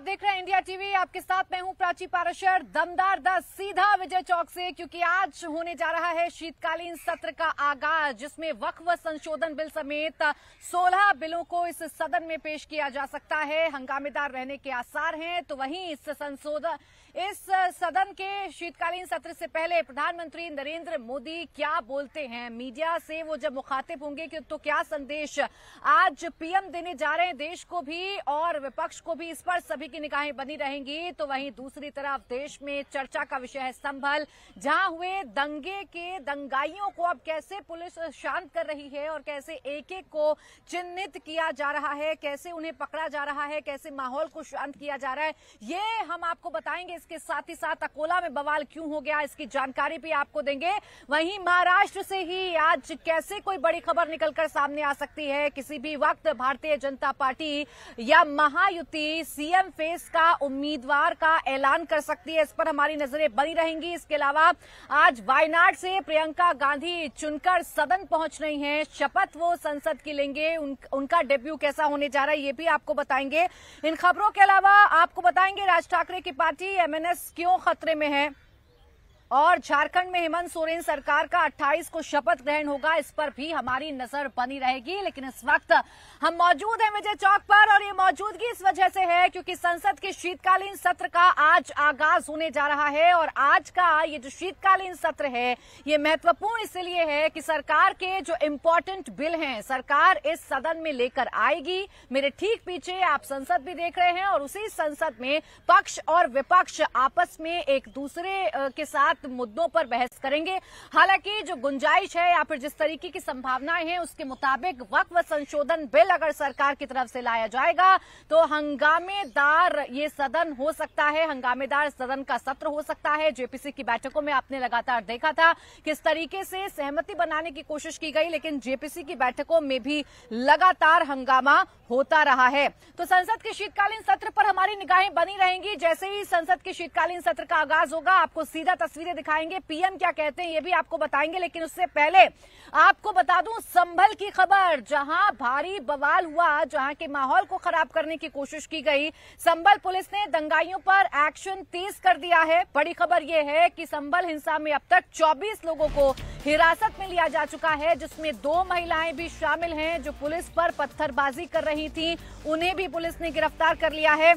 आप देख रहे हैं इंडिया टीवी आपके साथ मैं हूं प्राची पाराशर दमदार द सीधा विजय चौक से क्योंकि आज होने जा रहा है शीतकालीन सत्र का आगाज जिसमें वक्फ संशोधन बिल समेत 16 बिलों को इस सदन में पेश किया जा सकता है हंगामेदार रहने के आसार हैं तो वहीं इस संशोधन इस सदन के शीतकालीन सत्र से पहले प्रधानमंत्री नरेंद्र मोदी क्या बोलते हैं मीडिया से वो जब मुखातिब होंगे कि तो क्या संदेश आज पीएम देने जा रहे हैं देश को भी और विपक्ष को भी इस पर सभी की निगाहें बनी रहेंगी तो वहीं दूसरी तरफ देश में चर्चा का विषय है संभल जहां हुए दंगे के दंगाइयों को अब कैसे पुलिस शांत कर रही है और कैसे एक एक को चिन्हित किया जा रहा है कैसे उन्हें पकड़ा जा रहा है कैसे माहौल को शांत किया जा रहा है ये हम आपको बताएंगे इसके साथ ही साथ अकोला में बवाल क्यों हो गया इसकी जानकारी भी आपको देंगे वहीं महाराष्ट्र से ही आज कैसे कोई बड़ी खबर निकलकर सामने आ सकती है किसी भी वक्त भारतीय जनता पार्टी या महायुति सीएम फेस का उम्मीदवार का ऐलान कर सकती है इस पर हमारी नजरें बनी रहेंगी इसके अलावा आज वायनाड से प्रियंका गांधी चुनकर सदन पहुंच रही है शपथ वो संसद की लेंगे उन, उनका डेब्यू कैसा होने जा रहा है ये भी आपको बताएंगे इन खबरों के अलावा आपको बताएंगे राज ठाकरे की पार्टी एमएनएस क्यों खतरे में है और झारखंड में हेमंत सोरेन सरकार का 28 को शपथ ग्रहण होगा इस पर भी हमारी नजर बनी रहेगी लेकिन इस वक्त हम मौजूद हैं विजय चौक पर और ये मौजूदगी इस वजह से है क्योंकि संसद के शीतकालीन सत्र का आज आगाज होने जा रहा है और आज का ये जो शीतकालीन सत्र है ये महत्वपूर्ण इसलिए है कि सरकार के जो इम्पोर्टेंट बिल हैं सरकार इस सदन में लेकर आएगी मेरे ठीक पीछे आप संसद भी देख रहे हैं और उसी संसद में पक्ष और विपक्ष आपस में एक दूसरे के साथ सात मुद्दों पर बहस करेंगे हालांकि जो गुंजाइश है या फिर जिस तरीके की संभावनाएं हैं उसके मुताबिक वक्फ संशोधन बिल अगर सरकार की तरफ से लाया जाएगा तो हंगामेदार ये सदन हो सकता है हंगामेदार सदन का सत्र हो सकता है जेपीसी की बैठकों में आपने लगातार देखा था किस तरीके से सहमति बनाने की कोशिश की गई लेकिन जेपीसी की बैठकों में भी लगातार हंगामा होता रहा है तो संसद के शीतकालीन सत्र पर हमारी निगाहें बनी रहेंगी जैसे ही संसद के शीतकालीन सत्र का आगाज होगा आपको सीधा तस्वीरें तस्वीरें दिखाएंगे पीएम क्या कहते हैं ये भी आपको बताएंगे लेकिन उससे पहले आपको बता दूं संभल की खबर जहां भारी बवाल हुआ जहां के माहौल को खराब करने की कोशिश की गई संभल पुलिस ने दंगाइयों पर एक्शन तेज कर दिया है बड़ी खबर यह है कि संभल हिंसा में अब तक चौबीस लोगों को हिरासत में लिया जा चुका है जिसमें दो महिलाएं भी शामिल हैं जो पुलिस पर पत्थरबाजी कर रही थी उन्हें भी पुलिस ने गिरफ्तार कर लिया है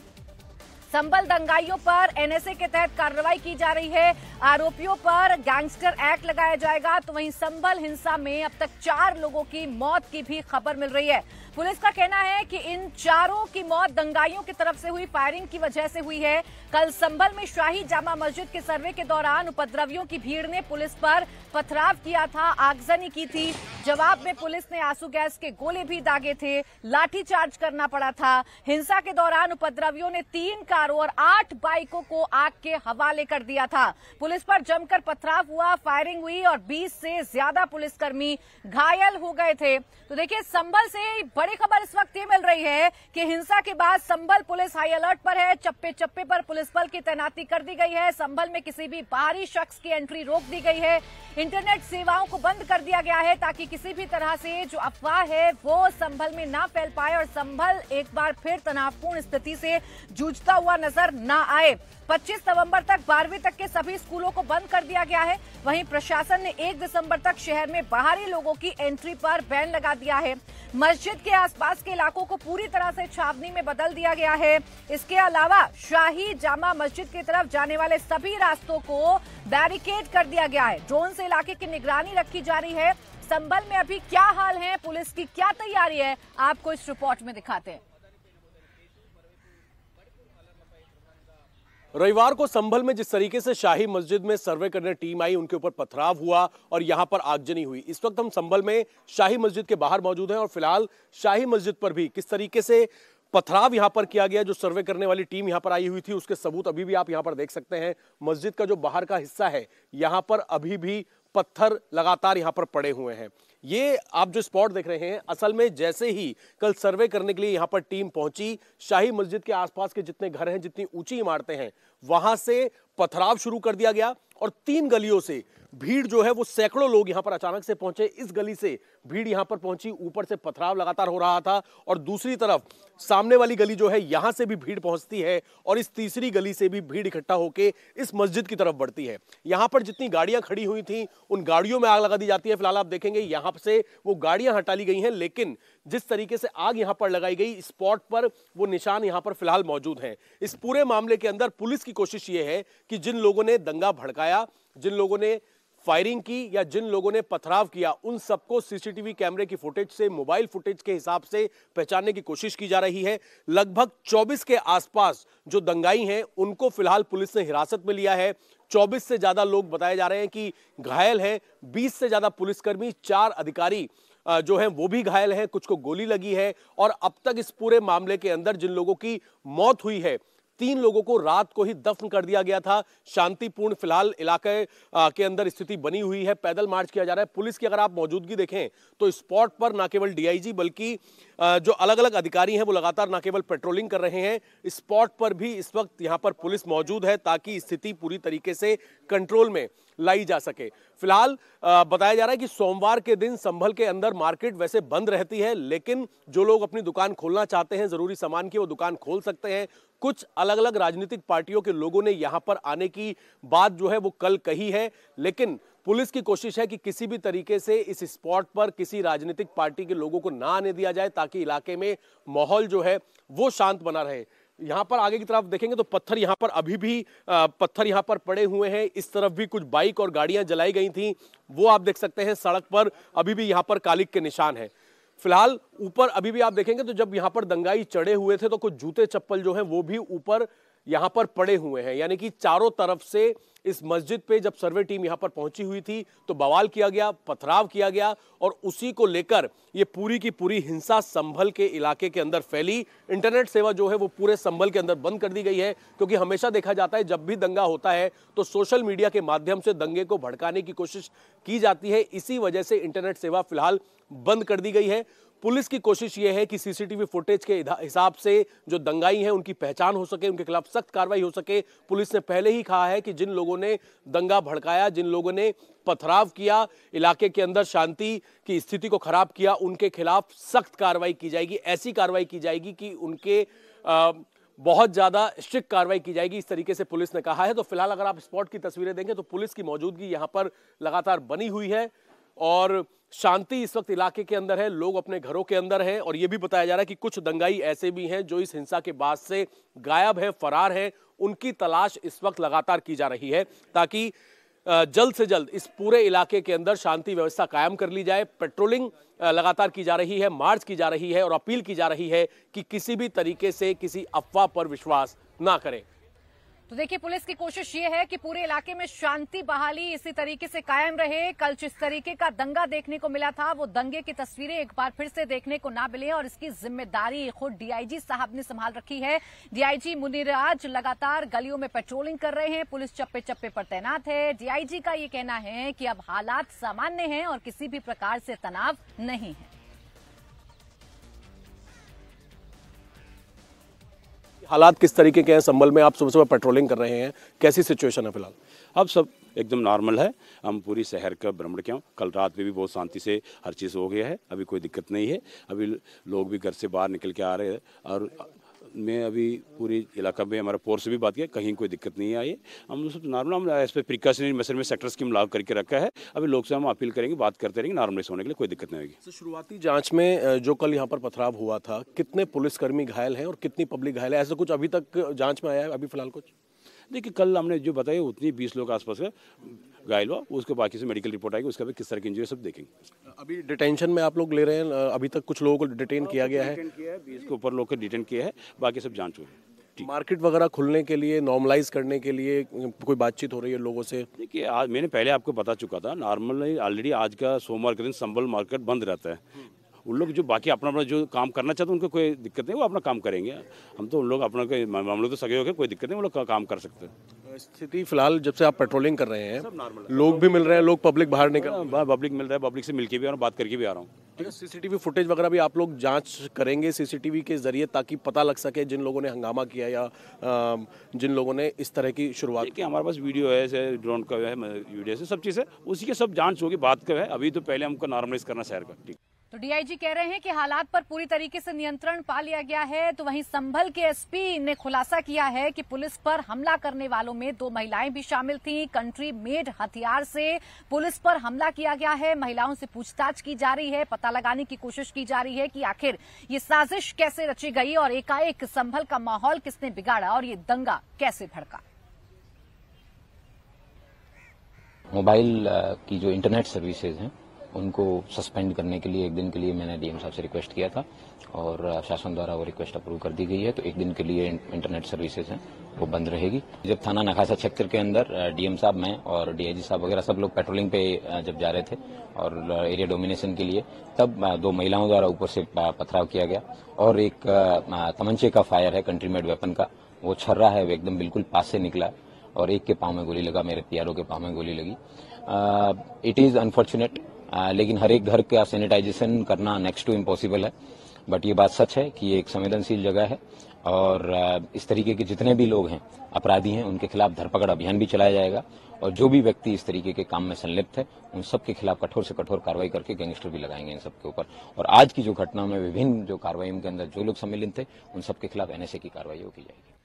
संबल दंगाइयों पर एनएसए के तहत कार्रवाई की जा रही है आरोपियों पर गैंगस्टर एक्ट लगाया जाएगा तो वहीं संबल हिंसा में अब तक चार लोगों की मौत की भी खबर मिल रही है पुलिस का कहना है कि इन चारों की मौत दंगाइयों की तरफ से हुई फायरिंग की वजह से हुई है कल संभल में शाही जामा मस्जिद के सर्वे के दौरान उपद्रवियों की भीड़ ने पुलिस पर पथराव किया था आगजनी की थी जवाब में पुलिस ने आंसू गैस के गोले भी दागे थे लाठीचार्ज करना पड़ा था हिंसा के दौरान उपद्रवियों ने तीन कारों और आठ बाइकों को आग के हवाले कर दिया था पुलिस पर जमकर पथराव हुआ फायरिंग हुई और बीस से ज्यादा पुलिसकर्मी घायल हो गए थे तो देखिए संबल से बड़ी खबर इस वक्त ये मिल रही है कि हिंसा के बाद संभल पुलिस हाई अलर्ट पर है चप्पे चप्पे पर पुलिस बल की तैनाती कर दी गई है संभल में किसी भी बाहरी शख्स की एंट्री रोक दी गई है इंटरनेट सेवाओं को बंद कर दिया गया है ताकि किसी भी तरह से जो अफवाह है वो संभल में ना फैल पाए और संभल एक बार फिर तनावपूर्ण स्थिति से जूझता हुआ नजर न आए 25 नवंबर तक बारहवीं तक के सभी स्कूलों को बंद कर दिया गया है वहीं प्रशासन ने 1 दिसंबर तक शहर में बाहरी लोगों की एंट्री पर बैन लगा दिया है मस्जिद के आसपास के इलाकों को पूरी तरह से छावनी में बदल दिया गया है इसके अलावा शाही जामा मस्जिद की तरफ जाने वाले सभी रास्तों को बैरिकेड कर दिया गया है ड्रोन से इलाके की निगरानी रखी जा रही है संबल में अभी क्या हाल है पुलिस की क्या तैयारी है आपको इस रिपोर्ट में दिखाते हैं रविवार को संभल में जिस तरीके से शाही मस्जिद में सर्वे करने टीम आई उनके ऊपर पथराव हुआ और यहां पर आगजनी हुई इस वक्त हम संभल में शाही मस्जिद के बाहर मौजूद हैं और फिलहाल शाही मस्जिद पर भी किस तरीके से पथराव यहां पर किया गया जो सर्वे करने वाली टीम यहाँ पर आई हुई थी उसके सबूत अभी भी आप यहाँ पर देख सकते हैं मस्जिद का जो बाहर का हिस्सा है यहाँ पर अभी भी पत्थर लगातार यहाँ पर पड़े हुए हैं ये आप जो स्पॉट देख रहे हैं असल में जैसे ही कल सर्वे करने के लिए यहाँ पर टीम पहुंची शाही मस्जिद के आसपास के जितने घर हैं जितनी ऊंची इमारतें हैं वहां से पथराव शुरू कर दिया गया और तीन गलियों से भीड़ जो है वो सैकड़ों लोग यहां पर अचानक से पहुंचे इस गली से भीड़ यहां पर पहुंची ऊपर से पथराव लगातार हो रहा था और दूसरी तरफ सामने वाली गली जो है यहां से भी भीड़ पहुंचती है और इस तीसरी गली से भी भीड़ इकट्ठा होकर इस मस्जिद की तरफ बढ़ती है यहां पर जितनी गाड़ियां खड़ी हुई थी उन गाड़ियों में आग लगा दी जाती है फिलहाल आप देखेंगे यहां से वो गाड़ियां हटा ली गई हैं लेकिन जिस तरीके से आग यहां पर लगाई गई स्पॉट पर वो निशान यहां पर फिलहाल मौजूद है इस पूरे मामले के अंदर पुलिस की की कोशिश ये है कि जिन लोगों ने दंगा भड़काया जिन लोगों ने फायरिंग की या जिन लोगों ने पथराव किया उन सबको सीसीटीवी कैमरे की फुटेज से मोबाइल फुटेज के हिसाब से पहचानने की कोशिश की जा रही है लगभग 24 के आसपास जो दंगाई हैं उनको फिलहाल पुलिस ने हिरासत में लिया है 24 से ज्यादा लोग बताए जा रहे हैं कि घायल हैं 20 से ज्यादा पुलिसकर्मी चार अधिकारी जो हैं वो भी घायल हैं कुछ को गोली लगी है और अब तक इस पूरे मामले के अंदर जिन लोगों की मौत हुई है तीन लोगों को रात को ही दफ्न कर दिया गया था शांतिपूर्ण फिलहाल इलाके के अंदर स्थिति बनी हुई है पैदल मार्च किया जा रहा है पुलिस की अगर आप मौजूदगी देखें तो स्पॉट पर ना केवल डीआईजी बल्कि जो अलग अलग अधिकारी हैं वो लगातार ना केवल पेट्रोलिंग कर रहे हैं स्पॉट पर भी इस वक्त यहाँ पर पुलिस मौजूद है ताकि स्थिति पूरी तरीके से कंट्रोल में लाई जा सके फिलहाल बताया जा रहा है कि सोमवार के दिन संभल के अंदर मार्केट वैसे बंद रहती है लेकिन जो लोग अपनी दुकान खोलना चाहते हैं ज़रूरी सामान की वो दुकान खोल सकते हैं कुछ अलग अलग राजनीतिक पार्टियों के लोगों ने यहाँ पर आने की बात जो है वो कल कही है लेकिन पुलिस की कोशिश है कि किसी भी तरीके से इस स्पॉट पर किसी राजनीतिक पार्टी के लोगों को ना आने दिया जाए ताकि इलाके में माहौल जो है वो शांत बना रहे यहाँ पर आगे की तरफ देखेंगे तो पत्थर यहाँ पर अभी भी पत्थर यहाँ पर पड़े हुए हैं इस तरफ भी कुछ बाइक और गाड़ियां जलाई गई थी वो आप देख सकते हैं सड़क पर अभी भी यहाँ पर कालिक के निशान है फिलहाल ऊपर अभी भी आप देखेंगे तो जब यहाँ पर दंगाई चढ़े हुए थे तो कुछ जूते चप्पल जो है वो भी ऊपर यहाँ पर पड़े हुए हैं यानी कि चारों तरफ से इस मस्जिद पे जब सर्वे टीम यहाँ पर पहुंची हुई थी तो बवाल किया गया पथराव किया गया और उसी को लेकर ये पूरी की पूरी हिंसा संभल के इलाके के अंदर फैली इंटरनेट सेवा जो है वो पूरे संभल के अंदर बंद कर दी गई है क्योंकि हमेशा देखा जाता है जब भी दंगा होता है तो सोशल मीडिया के माध्यम से दंगे को भड़काने की कोशिश की जाती है इसी वजह से इंटरनेट सेवा फिलहाल बंद कर दी गई है पुलिस की कोशिश यह है कि सीसीटीवी फुटेज के हिसाब से जो दंगाई हैं उनकी पहचान हो सके उनके खिलाफ सख्त कार्रवाई हो सके पुलिस ने पहले ही कहा है कि जिन लोगों ने दंगा भड़काया जिन लोगों ने पथराव किया इलाके के अंदर शांति की स्थिति को खराब किया उनके खिलाफ सख्त कार्रवाई की जाएगी ऐसी कार्रवाई की जाएगी कि उनके आ, बहुत ज़्यादा स्ट्रिक्ट कार्रवाई की जाएगी इस तरीके से पुलिस ने कहा है तो फिलहाल अगर आप स्पॉट की तस्वीरें देंगे तो पुलिस की मौजूदगी यहाँ पर लगातार बनी हुई है और शांति इस वक्त इलाके के अंदर है लोग अपने घरों के अंदर हैं और ये भी बताया जा रहा है कि कुछ दंगाई ऐसे भी हैं जो इस हिंसा के बाद से गायब है फरार हैं उनकी तलाश इस वक्त लगातार की जा रही है ताकि जल्द से जल्द इस पूरे इलाके के अंदर शांति व्यवस्था कायम कर ली जाए पेट्रोलिंग लगातार की जा रही है मार्च की जा रही है और अपील की जा रही है कि किसी भी तरीके से किसी अफवाह पर विश्वास ना करें तो देखिए पुलिस की कोशिश ये है कि पूरे इलाके में शांति बहाली इसी तरीके से कायम रहे कल जिस तरीके का दंगा देखने को मिला था वो दंगे की तस्वीरें एक बार फिर से देखने को ना मिले और इसकी जिम्मेदारी खुद डीआईजी साहब ने संभाल रखी है डीआईजी मुनिराज लगातार गलियों में पेट्रोलिंग कर रहे हैं पुलिस चप्पे चप्पे पर तैनात है डीआईजी का ये कहना है कि अब हालात सामान्य है और किसी भी प्रकार से तनाव नहीं है हालात किस तरीके के हैं संबल में आप सुबह सुबह पेट्रोलिंग कर रहे हैं कैसी सिचुएशन है फिलहाल अब सब एकदम नॉर्मल है हम पूरी शहर का भ्रमण किया कल रात में भी बहुत शांति से हर चीज़ हो गया है अभी कोई दिक्कत नहीं है अभी लोग भी घर से बाहर निकल के आ रहे हैं और में अभी पूरे इलाका में हमारा फोर्स भी बात किया कहीं कोई दिक्कत नहीं आई हम सब नॉर्मल हम इस पर प्रिकॉशनरी मेसर में सेक्टर स्कीम लागू करके रखा है अभी लोग से हम अपील करेंगे बात करते रहेंगे नॉर्मलाइज होने के लिए कोई दिक्कत नहीं होगी शुरुआती जाँच में जो कल यहाँ पर पथराव हुआ था कितने पुलिसकर्मी घायल हैं और कितनी पब्लिक घायल है ऐसा कुछ अभी तक जाँच में आया है अभी फिलहाल कुछ देखिए कल हमने जो बताया उतनी बीस लोग आसपास का घायल हुआ उसके बाकी से मेडिकल रिपोर्ट आएगी उसका भी किस तरह की इंजरी सब देखेंगे अभी डिटेंशन में आप लोग ले रहे हैं अभी तक कुछ लोगों को डिटेन किया गया है बीस के ऊपर लोग को डिटेन किया है बाकी सब जाँच हुए हैं मार्केट वगैरह खुलने के लिए नॉर्मलाइज करने के लिए कोई बातचीत हो रही है लोगों से देखिए आज मैंने पहले आपको बता चुका था नॉर्मली ऑलरेडी आज का सोमवार के दिन संबल मार्केट बंद रहता है उन लोग जो बाकी अपना अपना जो काम करना चाहते हैं उनको कोई दिक्कत नहीं वो अपना काम करेंगे हम तो उन लोग अपना कोई मामलों तो सगे हो गए कोई दिक्कत नहीं वो लोग का, काम कर सकते हैं स्थिति फिलहाल जब से आप पेट्रोलिंग कर रहे हैं लोग भी मिल रहे हैं लोग पब्लिक बाहर निकल पब्लिक हाँ, हाँ, मिल रहा है पब्लिक से मिलके भी आ रहा हूँ बात करके भी आ रहा हूँ ठीक है सीसीटीवी फुटेज वगैरह भी आप लोग जांच करेंगे सीसीटीवी के जरिए ताकि पता लग सके जिन लोगों ने हंगामा किया या जिन लोगों ने इस तरह की शुरुआत की हमारे पास वीडियो है ड्रोन का है वीडियो से सब चीज़ है उसी के सब जांच होगी बात का है अभी तो पहले हमको नॉर्मलाइज करना शहर का ठीक है तो डीआईजी कह रहे हैं कि हालात पर पूरी तरीके से नियंत्रण पा लिया गया है तो वहीं संभल के एसपी ने खुलासा किया है कि पुलिस पर हमला करने वालों में दो महिलाएं भी शामिल थीं कंट्री मेड हथियार से पुलिस पर हमला किया गया है महिलाओं से पूछताछ की जा रही है पता लगाने की कोशिश की जा रही है कि आखिर ये साजिश कैसे रची गई और एकाएक संभल का माहौल किसने बिगाड़ा और ये दंगा कैसे भड़का मोबाइल की जो इंटरनेट सर्विसेज हैं उनको सस्पेंड करने के लिए एक दिन के लिए मैंने डीएम साहब से रिक्वेस्ट किया था और शासन द्वारा वो रिक्वेस्ट अप्रूव कर दी गई है तो एक दिन के लिए इंटरनेट सर्विसेज हैं वो बंद रहेगी जब थाना नखासा क्षेत्र के अंदर डीएम साहब मैं और डीआईजी साहब वगैरह सब लोग पेट्रोलिंग पे जब जा रहे थे और एरिया डोमिनेशन के लिए तब दो महिलाओं द्वारा ऊपर से पथराव किया गया और एक तमंचे का फायर है कंट्री मेड वेपन का वो छर्रा है एकदम बिल्कुल पास से निकला और एक के पाँव में गोली लगा मेरे पीआरओ के पाँव में गोली लगी इट इज़ अनफॉर्चुनेट लेकिन हर एक घर का सैनिटाइजेशन करना नेक्स्ट टू इम्पॉसिबल है बट ये बात सच है कि ये एक संवेदनशील जगह है और इस तरीके के जितने भी लोग हैं अपराधी हैं उनके खिलाफ धरपकड़ अभियान भी चलाया जाएगा और जो भी व्यक्ति इस तरीके के काम में संलिप्त है उन सबके खिलाफ कठोर से कठोर कार्रवाई करके गैंगस्टर भी लगाएंगे इन सबके ऊपर और आज की जो घटना में विभिन्न जो कार्रवाई के अंदर जो लोग सम्मिलित थे उन सबके खिलाफ एनएसए की कार्रवाई की जाएगी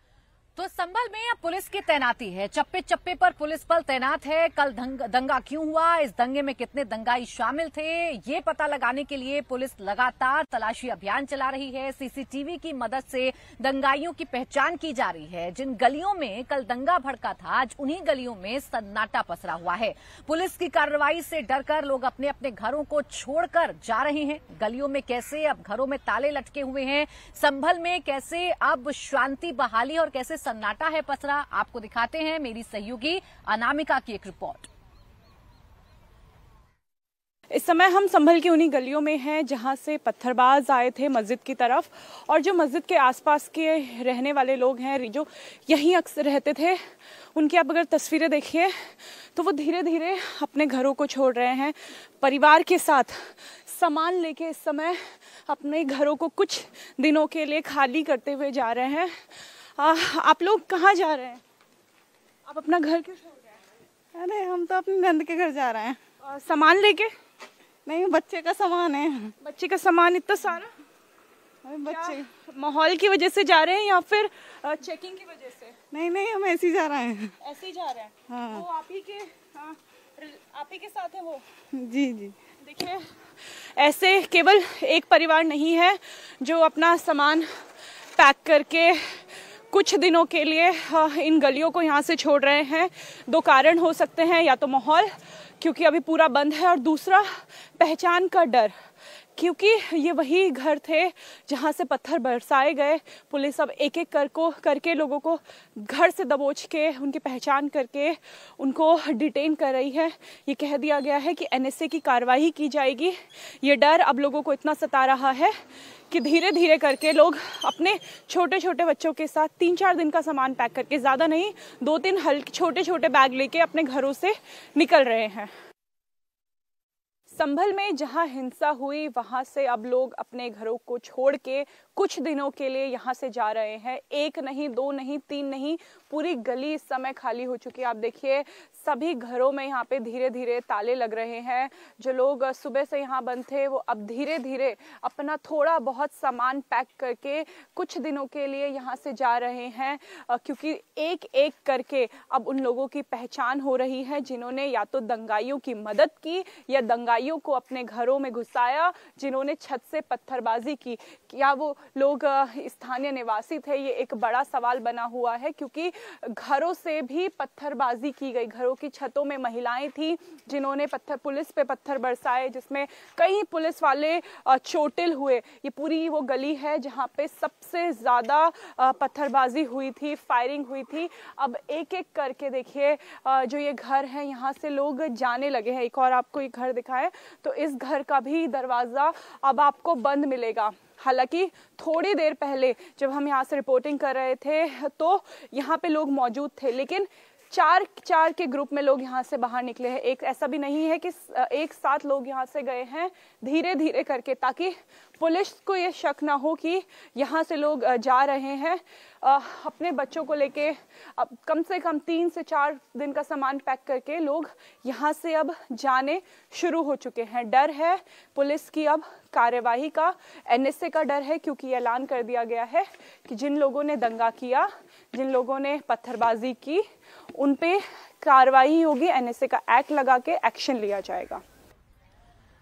तो संबल में अब पुलिस की तैनाती है चप्पे चप्पे पर पुलिस बल तैनात है कल दंग, दंगा क्यों हुआ इस दंगे में कितने दंगाई शामिल थे ये पता लगाने के लिए पुलिस लगातार तलाशी अभियान चला रही है सीसीटीवी की मदद से दंगाइयों की पहचान की जा रही है जिन गलियों में कल दंगा भड़का था आज उन्हीं गलियों में सन्नाटा पसरा हुआ है पुलिस की कार्रवाई से डरकर लोग अपने अपने घरों को छोड़कर जा रहे हैं गलियों में कैसे अब घरों में ताले लटके हुए हैं संभल में कैसे अब शांति बहाली और कैसे सन्नाटा है पसरा आपको दिखाते हैं मेरी सहयोगी अनामिका की एक रिपोर्ट इस समय हम संभल की उन्हीं गलियों में हैं जहां से पत्थरबाज आए थे मस्जिद की तरफ और जो मस्जिद के आसपास के रहने वाले लोग हैं जो यहीं अक्सर रहते थे उनकी आप अगर तस्वीरें देखिए तो वो धीरे धीरे अपने घरों को छोड़ रहे हैं परिवार के साथ सामान लेके इस समय अपने घरों को कुछ दिनों के लिए खाली करते हुए जा रहे हैं आ, आप लोग कहाँ जा रहे हैं आप अपना घर क्यों छोड़ रहे हैं अरे हम तो अपने नंद के घर जा रहे हैं सामान लेके नहीं बच्चे का सामान है बच्चे का सामान इतना सारा बच्चे माहौल की वजह से जा रहे हैं या फिर चेकिंग की वजह से नहीं नहीं हम ऐसे ही जा रहे हैं ऐसे ही जा रहे हैं हाँ। वो तो आप ही के हाँ, आप ही के साथ है वो जी जी देखिए ऐसे केवल एक परिवार नहीं है जो अपना सामान पैक करके कुछ दिनों के लिए इन गलियों को यहाँ से छोड़ रहे हैं दो कारण हो सकते हैं या तो माहौल क्योंकि अभी पूरा बंद है और दूसरा पहचान का डर क्योंकि ये वही घर थे जहाँ से पत्थर बरसाए गए पुलिस अब एक एक कर को करके लोगों को घर से दबोच के उनकी पहचान करके उनको डिटेन कर रही है ये कह दिया गया है कि एनएसए की कार्रवाई की जाएगी ये डर अब लोगों को इतना सता रहा है कि धीरे धीरे करके लोग अपने छोटे छोटे बच्चों के साथ तीन चार दिन का सामान पैक करके ज़्यादा नहीं दो तीन हल्के छोटे छोटे बैग लेके अपने घरों से निकल रहे हैं संभल में जहां हिंसा हुई वहां से अब लोग अपने घरों को छोड़ के कुछ दिनों के लिए यहाँ से जा रहे हैं एक नहीं दो नहीं तीन नहीं पूरी गली इस समय खाली हो चुकी है आप देखिए सभी घरों में यहाँ पे धीरे धीरे ताले लग रहे हैं जो लोग सुबह से यहाँ बंद थे वो अब धीरे धीरे अपना थोड़ा बहुत सामान पैक करके कुछ दिनों के लिए यहाँ से जा रहे हैं क्योंकि एक एक करके अब उन लोगों की पहचान हो रही है जिन्होंने या तो दंगाइयों की मदद की या दंगाइयों को अपने घरों में घुसाया जिन्होंने छत से पत्थरबाजी की या वो लोग स्थानीय निवासी थे ये एक बड़ा सवाल बना हुआ है क्योंकि घरों से भी पत्थरबाजी की गई घरों की छतों में महिलाएं थी जिन्होंने पत्थर पुलिस पे पत्थर बरसाए जिसमें कई पुलिस वाले चोटिल हुए ये पूरी वो गली है जहाँ पे सबसे ज़्यादा पत्थरबाजी हुई थी फायरिंग हुई थी अब एक एक करके देखिए जो ये घर है यहाँ से लोग जाने लगे हैं एक और आपको ये घर दिखाएं तो इस घर का भी दरवाज़ा अब आपको बंद मिलेगा हालांकि थोड़ी देर पहले जब हम यहाँ से रिपोर्टिंग कर रहे थे तो यहाँ पे लोग मौजूद थे लेकिन चार चार के ग्रुप में लोग यहाँ से बाहर निकले हैं एक ऐसा भी नहीं है कि एक साथ लोग यहाँ से गए हैं धीरे धीरे करके ताकि पुलिस को ये शक ना हो कि यहाँ से लोग जा रहे हैं अपने बच्चों को लेके अब कम से कम तीन से चार दिन का सामान पैक करके लोग यहाँ से अब जाने शुरू हो चुके हैं डर है पुलिस की अब कार्यवाही का एन का डर है क्योंकि ऐलान कर दिया गया है कि जिन लोगों ने दंगा किया जिन लोगों ने पत्थरबाजी की उन कार्रवाई होगी एनएसए का एक्ट लगा के एक्शन लिया जाएगा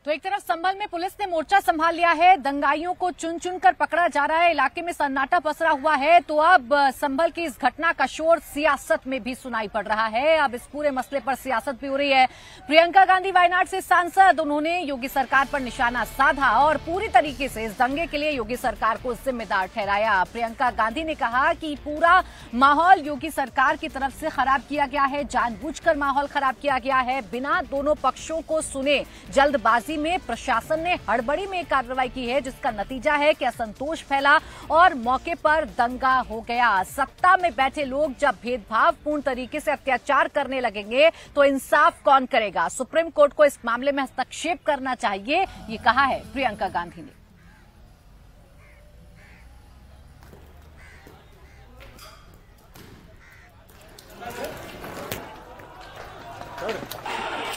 तो एक तरफ संभल में पुलिस ने मोर्चा संभाल लिया है दंगाइयों को चुन चुन कर पकड़ा जा रहा है इलाके में सन्नाटा पसरा हुआ है तो अब संभल की इस घटना का शोर सियासत में भी सुनाई पड़ रहा है अब इस पूरे मसले पर सियासत भी हो रही है प्रियंका गांधी वायनाड से सांसद उन्होंने योगी सरकार पर निशाना साधा और पूरी तरीके से इस दंगे के लिए योगी सरकार को जिम्मेदार ठहराया प्रियंका गांधी ने कहा कि पूरा माहौल योगी सरकार की तरफ से खराब किया गया है जानबूझ माहौल खराब किया गया है बिना दोनों पक्षों को सुने जल्दबाजी में प्रशासन ने हड़बड़ी में कार्रवाई की है जिसका नतीजा है कि असंतोष फैला और मौके पर दंगा हो गया सत्ता में बैठे लोग जब भेदभाव पूर्ण तरीके से अत्याचार करने लगेंगे तो इंसाफ कौन करेगा सुप्रीम कोर्ट को इस मामले में हस्तक्षेप करना चाहिए ये कहा है प्रियंका गांधी ने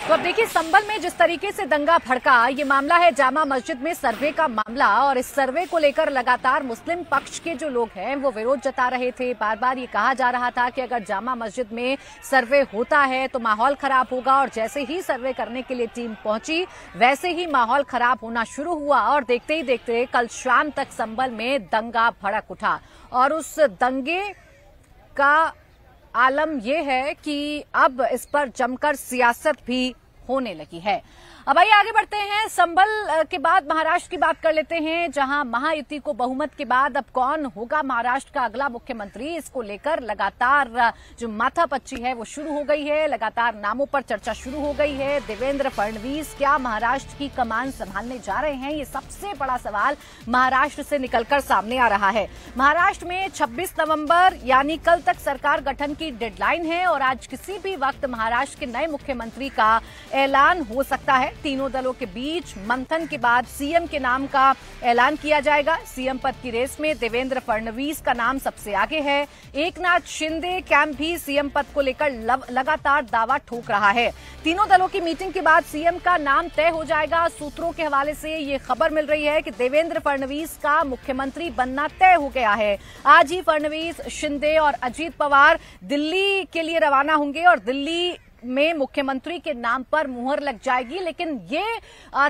तो अब देखिए संबल में जिस तरीके से दंगा भड़का ये मामला है जामा मस्जिद में सर्वे का मामला और इस सर्वे को लेकर लगातार मुस्लिम पक्ष के जो लोग हैं वो विरोध जता रहे थे बार बार ये कहा जा रहा था कि अगर जामा मस्जिद में सर्वे होता है तो माहौल खराब होगा और जैसे ही सर्वे करने के लिए टीम पहुंची वैसे ही माहौल खराब होना शुरू हुआ और देखते ही देखते कल शाम तक संबल में दंगा भड़क उठा और उस दंगे का आलम यह है कि अब इस पर जमकर सियासत भी होने लगी है अब आइए आगे बढ़ते हैं संभल के बाद महाराष्ट्र की बात कर लेते हैं जहां महायुति को बहुमत के बाद अब कौन होगा महाराष्ट्र का अगला मुख्यमंत्री इसको लेकर लगातार जो माथापच्ची है वो शुरू हो गई है लगातार नामों पर चर्चा शुरू हो गई है देवेंद्र फडणवीस क्या महाराष्ट्र की कमान संभालने जा रहे हैं ये सबसे बड़ा सवाल महाराष्ट्र से निकलकर सामने आ रहा है महाराष्ट्र में छब्बीस नवम्बर यानी कल तक सरकार गठन की डेडलाइन है और आज किसी भी वक्त महाराष्ट्र के नए मुख्यमंत्री का ऐलान हो सकता है तीनों दलों के बीच मंथन के बाद सीएम के नाम का ऐलान किया जाएगा सीएम पद की रेस में देवेंद्र फडणवीस का नाम सबसे आगे है एकनाथ शिंदे कैंप भी सीएम पद को लेकर लगातार दावा ठोक रहा है तीनों दलों की मीटिंग के बाद सीएम का नाम तय हो जाएगा सूत्रों के हवाले से ये खबर मिल रही है कि देवेंद्र फडणवीस का मुख्यमंत्री बनना तय हो गया है आज ही फडणवीस शिंदे और अजीत पवार दिल्ली के लिए रवाना होंगे और दिल्ली में मुख्यमंत्री के नाम पर मुहर लग जाएगी लेकिन ये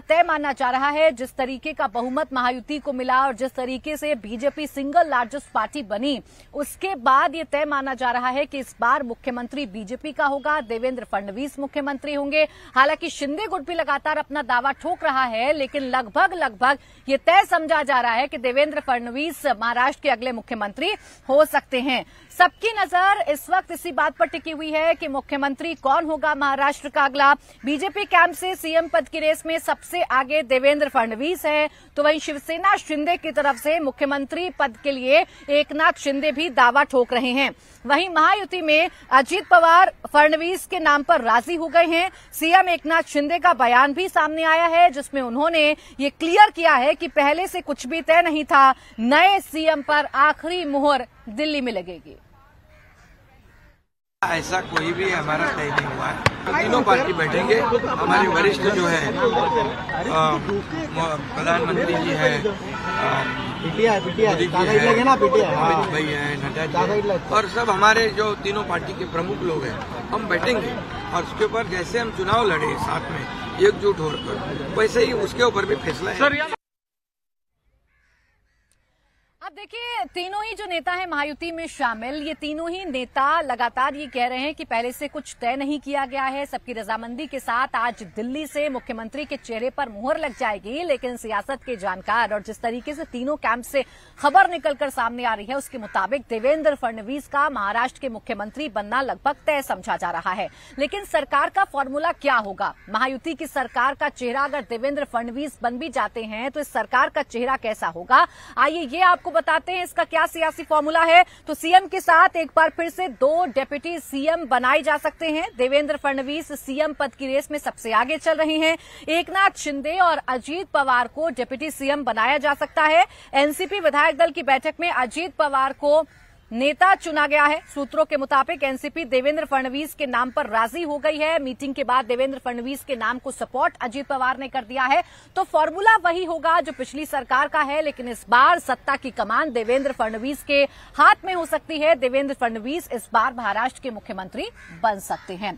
तय माना जा रहा है जिस तरीके का बहुमत महायुति को मिला और जिस तरीके से बीजेपी सिंगल लार्जेस्ट पार्टी बनी उसके बाद ये तय माना जा रहा है कि इस बार मुख्यमंत्री बीजेपी का होगा देवेंद्र फडणवीस मुख्यमंत्री होंगे हालांकि शिंदे गुट भी लगातार अपना दावा ठोक रहा है लेकिन लगभग लगभग ये तय समझा जा रहा है कि देवेंद्र फडणवीस महाराष्ट्र के अगले मुख्यमंत्री हो सकते हैं सबकी नजर इस वक्त इसी बात पर टिकी हुई है कि मुख्यमंत्री कौन होगा महाराष्ट्र का अगला बीजेपी कैंप से सीएम पद की रेस में सबसे आगे देवेंद्र फडणवीस है तो वहीं शिवसेना शिंदे की तरफ से मुख्यमंत्री पद के लिए एकनाथ शिंदे भी दावा ठोक रहे हैं वहीं महायुति में अजीत पवार फडणवीस के नाम पर राजी हो गए हैं सीएम एक शिंदे का बयान भी सामने आया है जिसमें उन्होंने ये क्लियर किया है कि पहले से कुछ भी तय नहीं था नए सीएम पर आखिरी मुहर दिल्ली में लगेगी ऐसा कोई भी हमारा तय नहीं हुआ तो है तीनों पार्टी बैठेंगे हमारे वरिष्ठ जो है प्रधानमंत्री जी है हाँ। अमित भाई है नड्डा जी और सब हमारे जो तीनों पार्टी के प्रमुख लोग हैं हम बैठेंगे और उसके ऊपर जैसे हम चुनाव लड़े साथ में एकजुट होकर वैसे ही उसके ऊपर भी फैसला है अब देखिए तीनों ही जो नेता हैं महायुति में शामिल ये तीनों ही नेता लगातार ये कह रहे हैं कि पहले से कुछ तय नहीं किया गया है सबकी रजामंदी के साथ आज दिल्ली से मुख्यमंत्री के चेहरे पर मुहर लग जाएगी लेकिन सियासत के जानकार और जिस तरीके से तीनों कैंप से खबर निकलकर सामने आ रही है उसके मुताबिक देवेंद्र फडणवीस का महाराष्ट्र के मुख्यमंत्री बनना लगभग तय समझा जा रहा है लेकिन सरकार का फॉर्मूला क्या होगा महायुति की सरकार का चेहरा अगर देवेंद्र फडणवीस बन भी जाते हैं तो इस सरकार का चेहरा कैसा होगा आइए ये आपको आपको बताते हैं इसका क्या सियासी फॉर्मूला है तो सीएम के साथ एक बार फिर से दो डेप्यूटी सीएम बनाए जा सकते हैं देवेंद्र फडणवीस सीएम पद की रेस में सबसे आगे चल रहे हैं एकनाथ शिंदे और अजीत पवार को डेप्यूटी सीएम बनाया जा सकता है एनसीपी विधायक दल की बैठक में अजीत पवार को नेता चुना गया है सूत्रों के मुताबिक एनसीपी देवेंद्र फडणवीस के नाम पर राजी हो गई है मीटिंग के बाद देवेंद्र फडणवीस के नाम को सपोर्ट अजीत पवार ने कर दिया है तो फॉर्मूला वही होगा जो पिछली सरकार का है लेकिन इस बार सत्ता की कमान देवेंद्र फडणवीस के हाथ में हो सकती है देवेंद्र फडणवीस इस बार महाराष्ट्र के मुख्यमंत्री बन सकते हैं